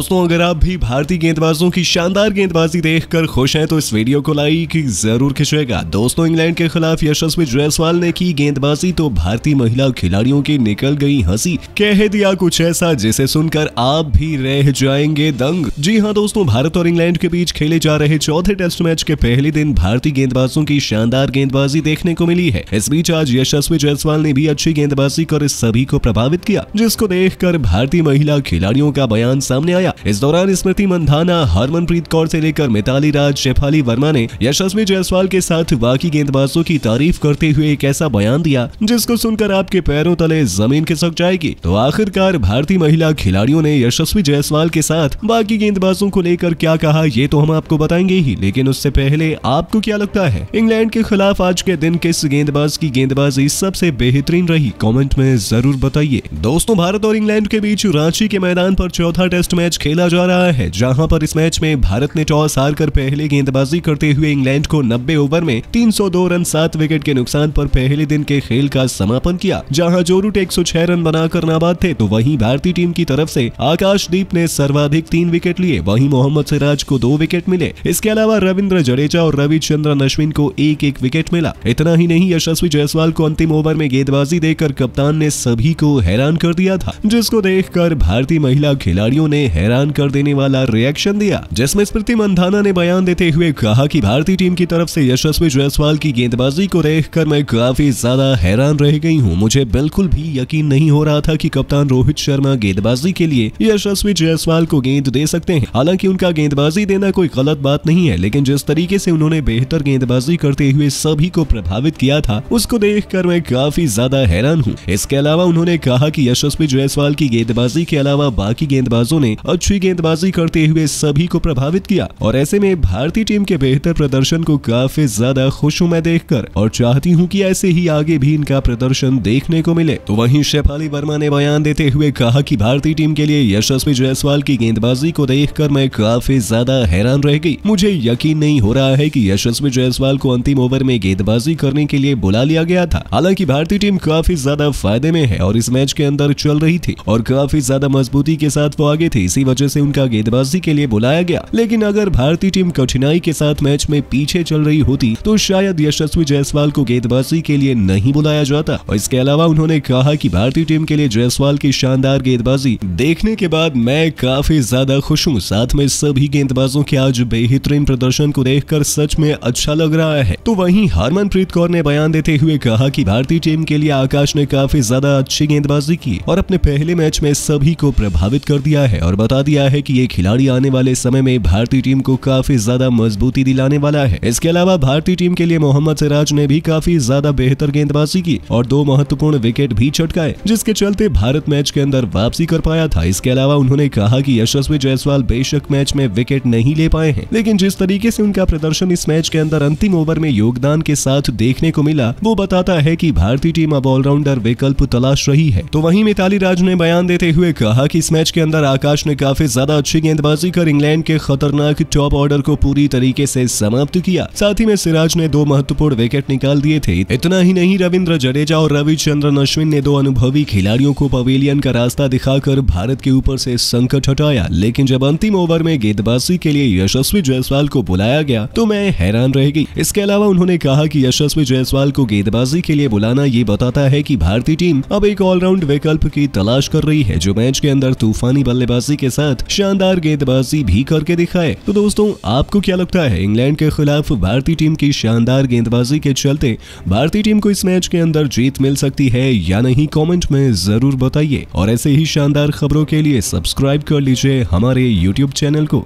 दोस्तों अगर आप भी भारतीय गेंदबाजों की शानदार गेंदबाजी देखकर खुश हैं तो इस वीडियो को लाइक जरूर खिंचेगा दोस्तों इंग्लैंड के खिलाफ यशस्वी जायसवाल ने की गेंदबाजी तो भारतीय महिला खिलाड़ियों की निकल गई हंसी कह दिया कुछ ऐसा जिसे सुनकर आप भी रह जाएंगे दंग जी हाँ दोस्तों भारत और इंग्लैंड के बीच खेले जा रहे चौथे टेस्ट मैच के पहले दिन भारतीय गेंदबाजों की शानदार गेंदबाजी देखने को मिली है इस बीच आज यशस्वी जायसवाल ने भी अच्छी गेंदबाजी कर इस सभी को प्रभावित किया जिसको देख भारतीय महिला खिलाड़ियों का बयान सामने आया किया इस दौरान स्मृति मंधाना हरमनप्रीत कौर से लेकर मिताली राज शेफाली वर्मा ने यशस्वी जायसवाल के साथ बाकी गेंदबाजों की तारीफ करते हुए एक ऐसा बयान दिया जिसको सुनकर आपके पैरों तले जमीन खिसक जाएगी तो आखिरकार भारतीय महिला खिलाड़ियों ने यशस्वी जायसवाल के साथ बाकी गेंदबाजों को लेकर क्या कहा ये तो हम आपको बताएंगे ही लेकिन उससे पहले आपको क्या लगता है इंग्लैंड के खिलाफ आज के दिन किस गेंदबाज की गेंदबाजी सबसे बेहतरीन रही कॉमेंट में जरूर बताइए दोस्तों भारत और इंग्लैंड के बीच रांची के मैदान पर चौथा टेस्ट मैच खेला जा रहा है जहां पर इस मैच में भारत ने टॉस हार कर पहले गेंदबाजी करते हुए इंग्लैंड को 90 ओवर में 302 रन सात विकेट के नुकसान पर पहले दिन के खेल का समापन किया जहां रूट एक रन बनाकर नाबाद थे तो वहीं भारतीय टीम की तरफ से आकाशदीप ने सर्वाधिक तीन विकेट लिए वही मोहम्मद सिराज को दो विकेट मिले इसके अलावा रविंद्र जडेजा और रविचंद्रन अश्विन को एक एक विकेट मिला इतना ही नहीं यशस्वी जायसवाल को अंतिम ओवर में गेंदबाजी देकर कप्तान ने सभी को हैरान कर दिया था जिसको देख भारतीय महिला खिलाड़ियों ने हैरान हैरान कर देने वाला रिएक्शन दिया जिसमें स्मृति मंधाना ने बयान देते हुए कहा की भारतीय टीम की तरफ से यशस्वी जायसवाल की गेंदबाजी को देखकर मैं काफी ज्यादा हैरान रह गई हूँ मुझे बिल्कुल भी यकीन नहीं हो रहा था की कप्तान रोहित शर्मा गेंदबाजी के लिए यशस्वी जायसवाल को गेंद दे सकते हैं हालांकि उनका गेंदबाजी देना कोई गलत बात नहीं है लेकिन जिस तरीके से उन्होंने बेहतर गेंदबाजी करते हुए सभी को प्रभावित किया था उसको देखकर मैं काफी ज्यादा हैरान हूँ इसके अलावा उन्होंने कहा कि यशस्वी जायसवाल की गेंदबाजी के अलावा बाकी गेंदबाजों ने अच्छी गेंदबाजी करते हुए सभी को प्रभावित किया और ऐसे में भारतीय टीम के बेहतर प्रदर्शन को काफी ज्यादा खुश हूँ मैं कर और चाहती हूँ की ऐसे ही आगे भी इनका प्रदर्शन देखने को मिले तो वही शेफाली वर्मा ने बयान देते हुए कहा की भारतीय टीम के लिए यशस्वी जायसवाल की गेंदबाजी को देख मैं काफी ज्यादा हैरान रह गई मुझे यकीन नहीं हो रहा है कि यशस्वी जायसवाल को अंतिम ओवर में गेंदबाजी करने के लिए बुला लिया गया था हालांकि भारतीय टीम काफी ज्यादा फायदे में है और इस मैच के अंदर चल रही थी और काफी ज्यादा मजबूती के साथ वो आगे थी इसी वजह से उनका गेंदबाजी के लिए बुलाया गया लेकिन अगर भारतीय टीम कठिनाई के साथ मैच में पीछे चल रही होती तो शायद यशस्वी जायसवाल को गेंदबाजी के लिए नहीं बुलाया जाता और इसके अलावा उन्होंने कहा की भारतीय टीम के लिए जायसवाल की शानदार गेंदबाजी देखने के बाद मैं काफी ज्यादा खुश हूँ साथ में सभी गेंदबाजों के आज बेहतरीन प्रदर्शन को देख सच में अच्छा लग रहा है तो वही हरमनप्रीत कौर ने बयान देते हुए कहा की भारतीय टीम के लिए आकाश ने काफी ज्यादा अच्छी गेंदबाजी की और अपने पहले मैच में सभी को प्रभावित कर दिया है और बता दिया है कि ये खिलाड़ी आने वाले समय में भारतीय टीम को काफी ज्यादा मजबूती दिलाने वाला है इसके अलावा भारतीय टीम के लिए मोहम्मद सिराज ने भी काफी ज्यादा बेहतर गेंदबाजी की और दो महत्वपूर्ण विकेट भी छटकाए जिसके चलते भारत मैच के अंदर वापसी कर पाया था इसके अलावा उन्होंने कहा की यशस्वी जायसवाल बेशक मैच में विकेट नहीं ले पाए हैं लेकिन जिस तरीके से उनका प्रदर्शन इस मैच के अंदर अंतिम ओवर में योगदान के साथ देखने को मिला वो बताता है कि भारतीय टीम अब ऑलराउंडर विकल्प तलाश रही है तो वहीं मिताली राज ने बयान देते हुए कहा कि इस मैच के अंदर आकाश ने काफी ज्यादा अच्छी गेंदबाजी कर इंग्लैंड के खतरनाक टॉप ऑर्डर को पूरी तरीके से समाप्त किया साथ ही में सिराज ने दो महत्वपूर्ण विकेट निकाल दिए थे इतना ही नहीं रविंद्र जडेजा और रविचंद्रन अश्विन ने दो अनुभवी खिलाड़ियों को पवेलियन का रास्ता दिखाकर भारत के ऊपर से संकट हटाया लेकिन जब अंतिम ओवर में गेंदबाजी के लिए यशस्वी जायसवाल को बुलाया गया तो मैं हैरान रह गई इसके अलावा उन्होंने कहा की यशस्वी जायसवाल को गेंदबाजी के लिए बुलाना ये बताता है की भारतीय टीम अब एक ऑलराउंड विकल्प की तलाश कर रही है जो मैच के अंदर तूफानी बल्लेबाजी के साथ शानदार गेंदबाजी भी करके दिखाए तो दोस्तों आपको क्या लगता है इंग्लैंड के खिलाफ भारतीय टीम की शानदार गेंदबाजी के चलते भारतीय टीम को इस मैच के अंदर जीत मिल सकती है या नहीं कॉमेंट में जरूर बताइए और ऐसे ही शानदार खबरों के लिए सब्सक्राइब कर लीजिए हमारे यूट्यूब चैनल को